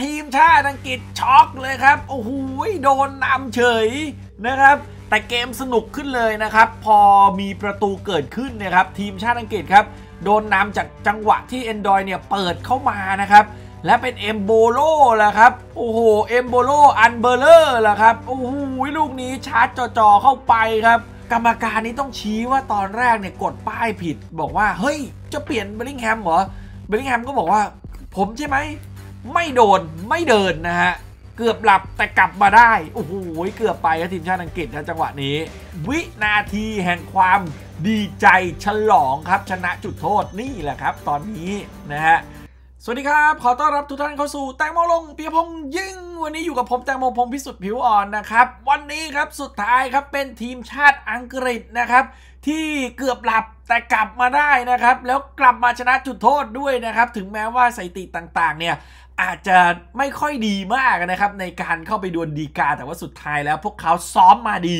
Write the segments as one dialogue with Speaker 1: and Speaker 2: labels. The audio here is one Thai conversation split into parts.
Speaker 1: ทีมชาติอังกฤษช็อกเลยครับ โอ้โหโดนนำเฉยนะครับ แต่เกมสนุกขึ้นเลยนะครับ พอมีประตูเกิดขึ้นนะครับ ทีมชาติอังกฤษครับ โดนนำจากจังหวะที่เอนดอยเนี่ยเปิดเข้ามานะครับ และเป็นเอมโบโลล่ะครับ โอ้โหเอมโบโลอันเบอร์เลอร์ล่ะครับ โอ้โหลูกนี้ชาร์จจ่อๆ เข้าไปครับ กรรมการนี้ต้องชี้ว่าตอนแรกเนี่ยกดป้ายผิด บอกว่า เฮ้ย จะเปลี่ยนเบลลิงแฮมเหรอ เบลลิงแฮมก็บอกว่า ผมใช่ไหมไม่โดน ไม่เดินนะฮะ เกือบหลับแต่กลับมาได้ โอ้โห เกือบไปทีมชาติอังกฤษนะจังหวะนี้ วินาทีแห่งความดีใจฉลองครับชนะจุดโทษนี่แหละครับตอนนี้นะฮะ สวัสดีครับ ขอต้อนรับทุกท่านเข้าสู่ แตงโมลงเปียพงยิ่ง วันนี้อยู่กับผม แตงโมพงพิสุทธิ์ผิวอ่อนนะครับ วันนี้ครับสุดท้ายครับเป็นทีมชาติอังกฤษนะครับที่เกือบหลับแต่กลับมาได้นะครับแล้วกลับมาชนะจุดโทษด้วยนะครับถึงแม้ว่าสถิติต่างๆ เนี่ยอาจจะไม่ค่อยดีมากนะครับ ในการเข้าไปดวลดีกา แต่ว่าสุดท้าย แล้วพวกเขาซ้อมมาดี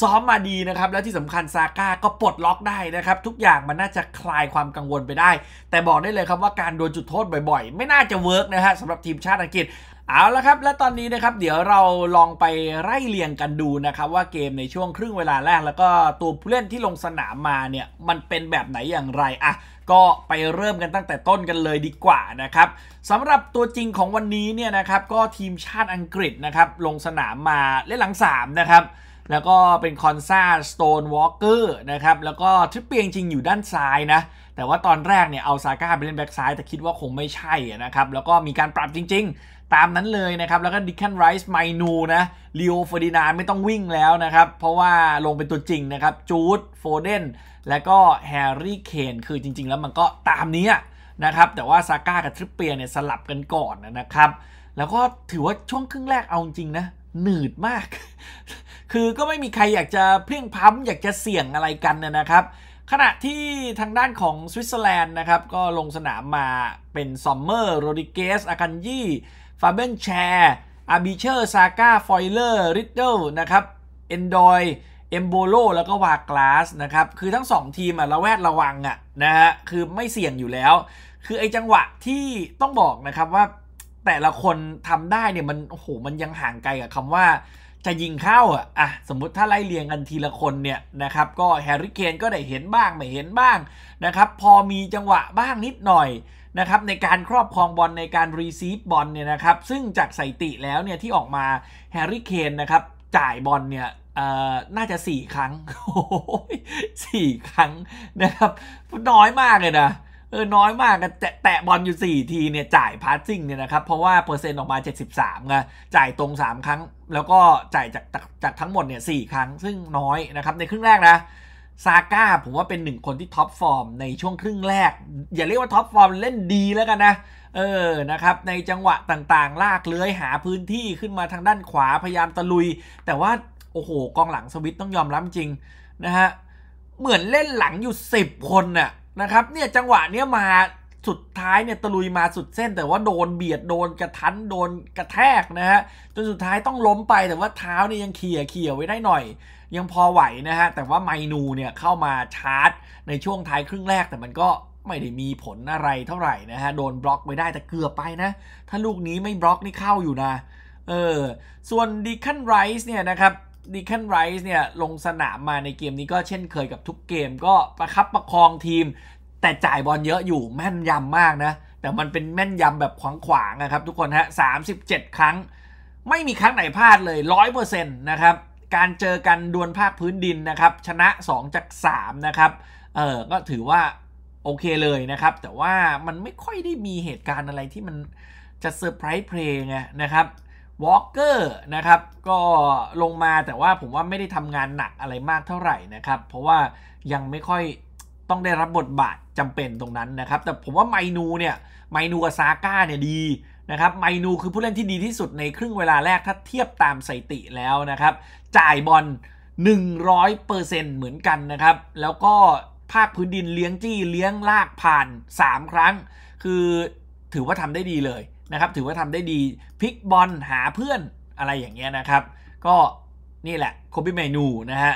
Speaker 1: ซ้อมมาดีนะครับ และที่สำคัญซาก้าก็ปลดล็อกได้นะครับ ทุกอย่างมันน่าจะคลายความกังวลไปได้ แต่บอกได้เลยครับว่าการโดนจุดโทษบ่อยๆไม่น่าจะเวิร์กนะฮะสำหรับทีมชาติอังกฤษเอาละครับ และตอนนี้นะครับเดี๋ยวเราลองไปไล่เรียงกันดูนะครับ ว่าเกมในช่วงครึ่งเวลาแรก แล้วก็ตัวผู้เล่นที่ลงสนามมาเนี่ยมันเป็นแบบไหนอย่างไรอะก็ไปเริ่มกันตั้งแต่ต้นกันเลยดีกว่านะครับสำหรับตัวจริงของวันนี้เนี่ยนะครับก็ทีมชาติอังกฤษนะครับลงสนามมาเล่นหลัง3นะครับแล้วก็เป็นคอนซาสโตนวอลเกอร์นะครับแล้วก็ทริปเปียงจริงอยู่ด้านซ้ายนะแต่ว่าตอนแรกเนี่ยเอาซาก้าไปเล่นแบ็กซ้ายแต่คิดว่าคงไม่ใช่นะครับ แล้วก็มีการปรับจริงๆ ตามนั้นเลยนะครับแล้วก็ดิคันไรส์ไมนูนะลีโอเฟอร์ดินานไม่ต้องวิ่งแล้วนะครับเพราะว่าลงเป็นตัวจริงนะครับจูดโฟเดนแล้วก็แฮร์รี่เคนคือจริงๆ แล้วมันก็ตามนี้นะครับ แต่ว่าซาก้ากับทริปเปียเนี่ยสลับกันก่อนนะครับ แล้วก็ถือว่าช่วงครึ่งแรกเอาจริงนะ หนืดมาก คือก็ไม่มีใครอยากจะเพียงพั้มอยากจะเสี่ยงอะไรกันนะครับ ขณะที่ทางด้านของสวิตเซอร์แลนด์นะครับก็ลงสนามมาเป็นซอมเมอร์โรดิเกสอาคันยี่ฟาเบนแชร์อาบิเชอร์ซาก้าฟอยเลอร์ริดเดิลนะครับเอนดอยเอมโบโลแล้วก็วากลาสนะครับ คือทั้ง 2 ทีมอะระแวดระวังอะนะฮะคือไม่เสี่ยงอยู่แล้ว คือ ไอ้จังหวะที่ต้องบอกนะครับว่า แต่ละคนทำได้เนี่ยมันโอ้โหมันยังห่างไกลกับคำาว่าจะยิงเข้าอ่ะอ่ะสมมุติ ถ้าไล่เรียงกันทีละคนเนี่ยนะครับ ก็แฮร์รี่เคนก็ได้เห็นบ้าง ไม่เห็นบ้างนะครับพอมีจังหวะบ้างนิดหน่อยนะครับในการครอบครองบอลในการรีซีฟบอลเนี่ยนะครับซึ่งจากสถิติแล้วเนี่ยที่ออกมาแฮร์รี่เคนนะครับจ่ายบอลเนี่ยน่าจะสี่ครั้งสี่ครั้งนะครับน้อยมากเลยนะเออน้อยมากแต่แตะบอลอยู่ 4ทีเนี่ยจ่ายพาสซิ่งเนี่ยนะครับเพราะว่าเปอร์เซ็นต์ออกมา 73ไงจ่ายตรง 3 ครั้ง แล้วก็จ่ายจากจากทั้งหมดเนี่ยสครั้งซึ่งน้อยนะครับในครึ่งแรกนะซาก้าผมว่าเป็นหนึ่งคนที่ท็อปฟอร์ม ในช่วงครึ่งแรก อย่าเรียกว่าท็อปฟอร์ม เล่นดีแล้วกันนะเออนะครับในจังหวะต่างๆ ลากเลื้อยหาพื้นที่ขึ้นมาทางด้านขวาพยายามตะลุย แต่ว่าโอ้โห กองหลังสวิตต้องยอมรับจริงนะฮะ เหมือนเล่นหลังอยู่ 10 คนน่ะนะครับ เนี่ยจังหวะเนี้ยมาสุดท้ายเนี่ยตะลุยมาสุดเส้น แต่ว่าโดนเบียด โดนกระทันโดนกระแทกนะฮะ จนสุดท้ายต้องล้มไปแต่ว่าเท้าเนี่ยยังเขี่ยเขี่ยไว้ได้หน่อย ยังพอไหวนะฮะ แต่ว่าไมนูเนี่ยเข้ามาชาร์จ ในช่วงท้ายครึ่งแรก แต่มันก็ไม่ได้มีผลอะไรเท่าไหร่นะฮะ โดนบล็อกไปได้แต่เกือบไปนะ ถ้าลูกนี้ไม่บล็อกนี่เข้าอยู่นะ เออ ส่วนดีคันไรส์เนี่ยนะครับดิคันไรส์เนี่ยลงสนามมาในเกมนี้ก็เช่นเคยกับทุกเกมก็ประคับประคองทีม แต่จ่ายบอลเยอะอยู่แม่นยำมากนะ แต่มันเป็นแม่นยำแบบขวางๆนะครับทุกคนฮะ37 ครั้งไม่มีครั้งไหนพลาดเลย 100%นะครับการเจอกันดวลภาคพื้นดินนะครับ ชนะ2จาก3นะครับเออก็ถือว่าโอเคเลยนะครับ แต่ว่ามันไม่ค่อยได้มีเหตุการณ์อะไรที่มันจะเซอร์ไพรส์เพลงนะครับวอล์กเกอร์นะครับก็ลงมาแต่ว่าผมว่าไม่ได้ทำงานหนักอะไรมากเท่าไหร่นะครับเพราะว่ายังไม่ค่อยต้องได้รับบทบาทจำเป็นตรงนั้นนะครับแต่ผมว่าไมนูเนี่ยไมนูกับซาก้าเนี่ยดีนะครับไมนูคือผู้เล่นที่ดีที่สุดในครึ่งเวลาแรกถ้าเทียบตามสถิติแล้วนะครับจ่ายบอล100%เหมือนกันนะครับแล้วก็ภาคพื้นดินเลี้ยงจี้ เลี้ยงลากผ่าน 3 ครั้ง คือถือว่าทำได้ดีเลยนะครับถือว่าทำได้ดีพลิกบอลหาเพื่อนอะไรอย่างเงี้ยนะครับ ก็นี่แหละโคบิเมนูนะฮะ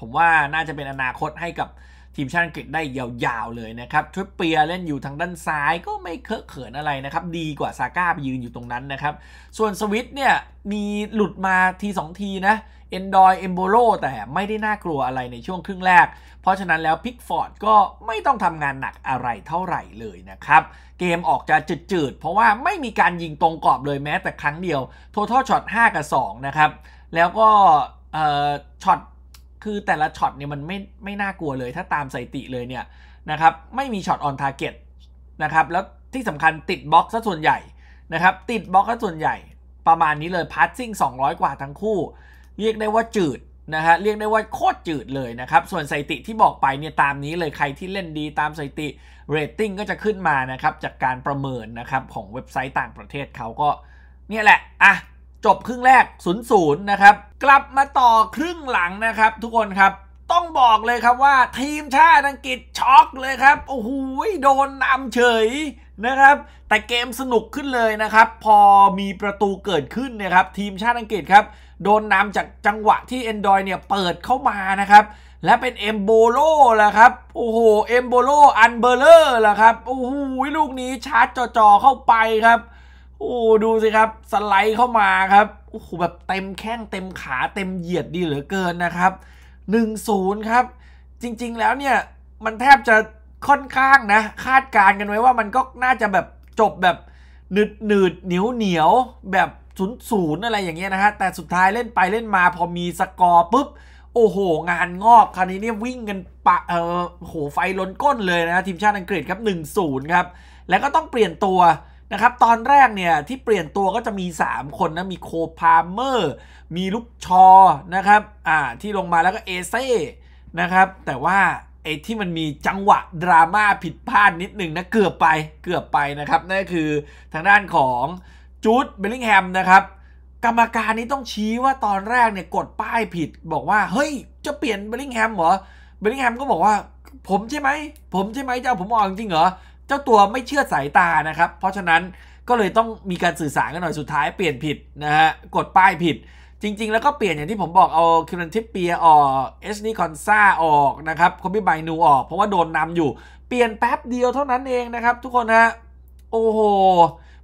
Speaker 1: ผมว่าน่าจะเป็นอนาคตให้กับทีมชาติอังกฤษได้ยาวๆ เลยนะครับทริปเปียเล่นอยู่ทางด้านซ้ายก็ไม่เคอะเขินอะไรนะครับ ดีกว่าซาก้าไปยืนอยู่ตรงนั้นนะครับ ส่วนสวิตเนี่ย มีหลุดมาที2ทีนะ เอนดอยเอมโบโรแต่ไม่ได้น่ากลัวอะไรในช่วงครึ่งแรก เพราะฉะนั้นแล้วพิกฟอร์ดก็ไม่ต้องทำงานหนักอะไรเท่าไหร่เลยนะครับ เกมออกจะจืดๆ เพราะว่าไม่มีการยิงตรงกรอบเลยแม้แต่ครั้งเดียวั o ว a l ช็อต5กับ2นะครับ แล้วก็ช็อตคือแต่ละช็อตเนี่ยมันไม่ไม่น่ากลัวเลยถ้าตามสถิติเลยเนี่ยนะครับไม่มีช็อตออนทาร์เก็ตนะครับแล้วที่สำคัญติดบล็อกซะส่วนใหญ่นะครับติดบล็อกซะส่วนใหญ่ประมาณนี้เลยพาสซิ่ง200 กว่าทั้งคู่ เรียกได้ว่าจืดนะฮะเรียกได้ว่าโคตรจืดเลยนะครับส่วนสถิติที่บอกไปเนี่ยตามนี้เลยใครที่เล่นดีตามสถิติเรตติ้งก็จะขึ้นมานะครับจากการประเมินนะครับของเว็บไซต์ต่างประเทศเขาก็เนี่ยแหละอ่ะจบครึ่งแรก 0-0นย์นะครับกลับมาต่อครึ่งหลังนะครับ ทุกคนครับต้องบอกเลยครับว่าทีมชาติอังกฤษช็อกเลยครับโอ้โหโดนนำเฉยนะครับแต่เกมสนุกขึ้นเลยนะครับพอมีประตูเกิดขึ้นนะครับทีมชาติอังกฤษครับโดนนำจากจังหวะที่เอนดอยเนี่ยเปิดเข้ามานะครับ และเป็นเอมโบโลล่ะครับโอ้โหเอมโบโลอันเบอร์เลอร์ล่ะครับโอ้โหลูกนี้ชาร์จจ่อๆ เข้าไปครับโอ้ดูสิครับ สไลด์เข้ามาครับโอ้โหแบบเต็มแข้งเต็มขาเต็มเหยียดดีเหลือเกินนะครับ 1-0 ครับ จริงๆ แล้วเนี่ย มันแทบจะค่อนข้างนะ คาดการณ์กันไว้ว่ามันก็น่าจะแบบจบแบบหนืดหนืดเหนียวเหนียวแบบศูนย์ศูนย์อะไรอย่างเงี้ยนะฮะ แต่สุดท้ายเล่นไปเล่นมาพอมีสกอร์ปุ๊บ โอ้โห งานงอกคราวนี้เนี่ยวิ่งกันปะเออโหไฟล้นก้นเลยนะทีมชาติอังกฤษครับ1-0ครับแล้วก็ต้องเปลี่ยนตัวนะครับตอนแรกเนี่ยที่เปลี่ยนตัวก็จะมี 3 คนนะมีโคพาเมอร์มีลุกชอนะครับอ่าที่ลงมาแล้วก็เอเซ่นะครับแต่ว่าไอ้ที่มันมีจังหวะ ดราม่าผิดพลาดนิดหนึ่งนะเกือบไปเกือบไปนะครับนั่นคือทางด้านของจูดเบลลิงแฮมนะครับกรรมการนี้ต้องชี้ว่าตอนแรกเนี่ยกดป้ายผิด บอกว่าเฮ้ยจะเปลี่ยนเบลลิงแฮมเหรอเบลลิงแฮมก็บอกว่าผมใช่ไหมผมใช่ไหมจะเอาผมออกจริงเหรอเจ้าตัวไม่เชื่อสายตานะครับ เพราะฉะนั้นก็เลยต้องมีการสื่อสารกันหน่อย สุดท้ายเปลี่ยนผิดนะฮะ กดป้ายผิด จริงๆ แล้วก็เปลี่ยนอย่างที่ผมบอกเอาคิรันทิปเปียออกเอสนีคอนซ่าออกนะครับคอมบิบายนูออก เพราะว่าโดนนำอยู่ เปลี่ยนแป๊บเดียวเท่านั้นเองนะครับ ทุกคนฮะ โอ้โห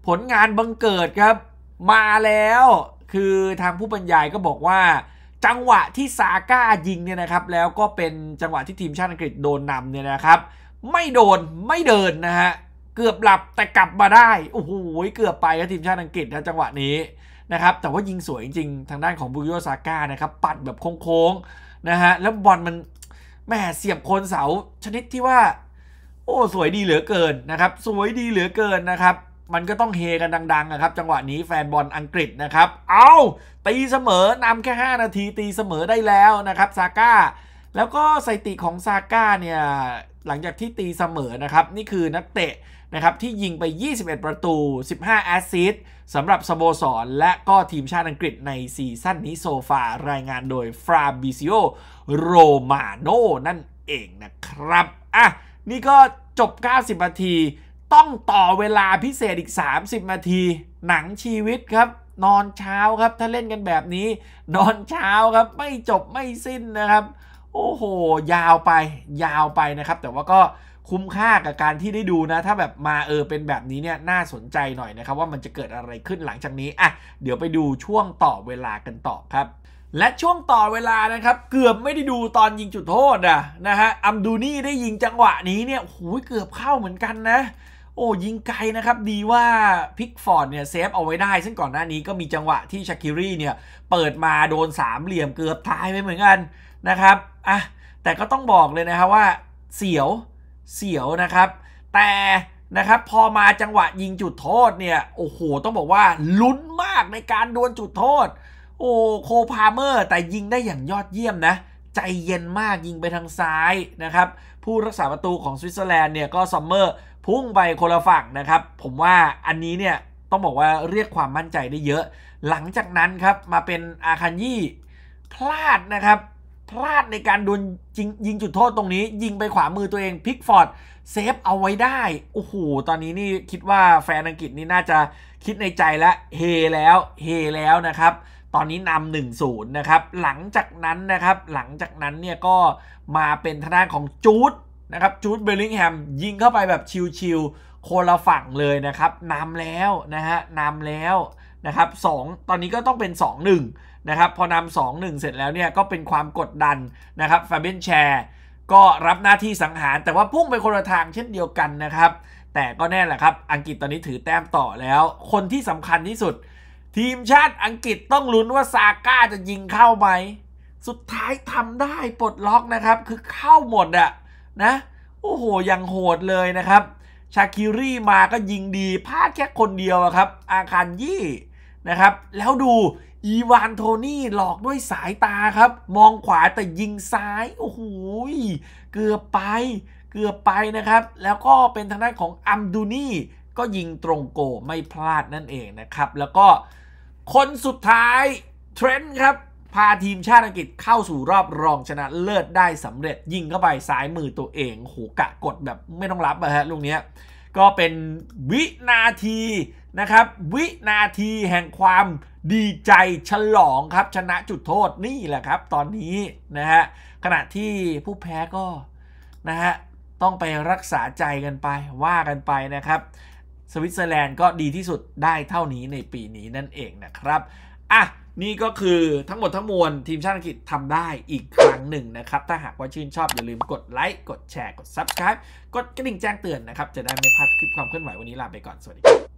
Speaker 1: ผลงานบังเกิดครับ มาแล้ว คือทางผู้บรรยายก็บอกว่า จังหวะที่ซาก้ายิงเนี่ยนะครับ แล้วก็เป็นจังหวะที่ทีมชาติอังกฤษโดนนำเนี่ยนะครับไม่โดนไม่เดิน นะฮะ เกือบหลับแต่กลับมาได้โอ้โหเกือบไปแล้วทีมชาติอังกฤษนะจังหวะนี้นะครับแต่ว่ายิงสวยจริงๆทางด้านของบูโยซาก้านะครับปัดแบบโค้งๆนะฮะแล้วบอลมันแม่เสียบโคนเสาชนิดที่ว่า โอ้สวยดีเหลือเกินนะครับสวยดีเหลือเกินนะครับมันก็ต้องเฮกันดังๆนะครับจังหวะนี้แฟนบอลอังกฤษนะครับเอาตีเสมอนำแค่ 5 นาทีตีเสมอได้แล้วนะครับซาก้าแล้วก็สถิติของซาก้าเนี่ยหลังจากที่ตีเสมอนะครับนี่คือนักเตะนะครับที่ยิงไป 21 ประตู 15 แอสซิสต์สำหรับสโมสรและก็ทีมชาติอังกฤษในซีซั่นนี้โซฟา รายงานโดยฟราบิซิโอโรมาโนนั่นเองนะครับ อ่ะ นี่ก็จบ 90นาทีต้องต่อเวลาพิเศษอีก 30นาทีหนังชีวิตครับ นอนเช้าครับถ้าเล่นกันแบบนี้ นอนเช้าครับไม่จบไม่สิ้นนะครับโอ้โห ยาวไป ยาวไปนะครับ แต่ว่าก็คุ้มค่ากับการที่ได้ดูนะ ถ้าแบบมาเออเป็นแบบนี้เนี่ยน่าสนใจหน่อยนะครับว่ามันจะเกิดอะไรขึ้นหลังจากนี้ อ่ะ เดี๋ยวไปดูช่วงต่อเวลากันต่อครับ และช่วงต่อเวลานะครับเกือบไม่ได้ดูตอนยิงจุดโทษอะนะฮะ อัมดูนี่ได้ยิงจังหวะนี้เนี่ยโอ้ยเกือบเข้าเหมือนกันนะ โอ้ยิงไกลนะครับดีว่าพิกฟอร์ดเนี่ยเซฟเอาไว้ได้ซึ่งก่อนหน้านี้ก็มีจังหวะที่ชาคิรี่เนี่ยเปิดมาโดนสามเหลี่ยมเกือบตายไปเหมือนกันนะครับ อ่ะ แต่ก็ต้องบอกเลยนะครับว่าเสียว เสียวนะครับ แต่นะครับพอมาจังหวะยิงจุดโทษเนี่ย โอ้โห ต้องบอกว่าลุ้นมากในการดวลจุดโทษ โอ้โคพาเมอร์แต่ยิงได้อย่างยอดเยี่ยมนะ ใจเย็นมากยิงไปทางซ้ายนะครับ ผู้รักษาประตูของสวิตเซอร์แลนด์เนี่ยก็ซัมเมอร์พุ่งไปคนละฝั่งนะครับ ผมว่าอันนี้เนี่ยต้องบอกว่าเรียกความมั่นใจได้เยอะ หลังจากนั้นครับมาเป็นอาคันยี่พลาดนะครับพลาดในการโดนยิงยิงจุดโทษตรงนี้ ยิงไปขวามือตัวเอง พิกฟอร์ดเซฟเอาไว้ได้ โอ้โหตอนนี้นี่คิดว่าแฟนอังกฤษนี่น่าจะคิดในใจแล้ว เฮแล้วเฮแล้วนะครับตอนนี้นำหนึ่งศูนย์นะครับ หลังจากนั้นนะครับหลังจากนั้นเนี่ยก็มาเป็นทนายของจูดนะครับจูดเบลลิงแฮม ยิงเข้าไปแบบ ชิวๆโคนละฝั่งเลยนะครับนำแล้วนะฮะนำแล้วนะครับสองตอนนี้ก็ต้องเป็น 2-1นะครับพอนำ2อหเสร็จแล้วเนี่ยก็เป็นความกดดันนะครับฟาเบนแชร์ก็รับหน้าที่สังหารแต่ว่าพุ่งไปคนละทางเช่นเดียวกันนะครับ แต่ก็แน่แหละครับอังกฤษตอนนี้ถือแต้มต่อแล้ว คนที่สำคัญที่สุด ทีมชาติอังกฤษต้องลุ้นว่าซาก้าจะยิงเข้าไหม สุดท้ายทำได้ปลดล็อกนะครับคือเข้าหมดอะนะโอ้โหยังโหดเลยนะครับชาคิรี่มาก็ยิงดีพลาดแค่คนเดียวครับ อาคารยี่นะครับแล้วดูอีวานโทนี่ หลอกด้วยสายตาครับ มองขวาแต่ยิงซ้าย โอ้โหเกือบไปเกือบไปนะครับแล้วก็เป็นทางด้านของอัมดูนี่ ก็ยิงตรงโกไม่พลาดนั่นเองนะครับ แล้วก็คนสุดท้ายเทรนด์ครับ พาทีมชาติอังกฤษเข้าสู่รอบรองชนะเลิศได้สำเร็จ ยิงเข้าไป ซ้ายมือตัวเองโหกะกดแบบไม่ต้องรับอะฮะลูกนี้ก็เป็นวินาทีนะครับวินาทีแห่งความดีใจฉลองครับชนะจุดโทษนี่แหละครับตอนนี้นะฮะขณะที่ผู้แพ้ก็นะฮะต้องไปรักษาใจกันไปว่ากันไปนะครับสวิตเซอร์แลนด์ก็ดีที่สุดได้เท่านี้ในปีนี้นั่นเองนะครับอ่ะนี่ก็คือทั้งหมดทั้งมวลทีมชาติอังกฤษทำได้อีกครั้งหนึ่งนะครับ ถ้าหากว่าชื่นชอบอย่าลืมกดไลค์ กดแชร์ กด Subscribe กดกระดิ่งแจ้งเตือนนะครับ จะได้ไม่พลาดคลิปความเคลื่อนไหววันนี้ลาไปก่อนสวัสดีครับ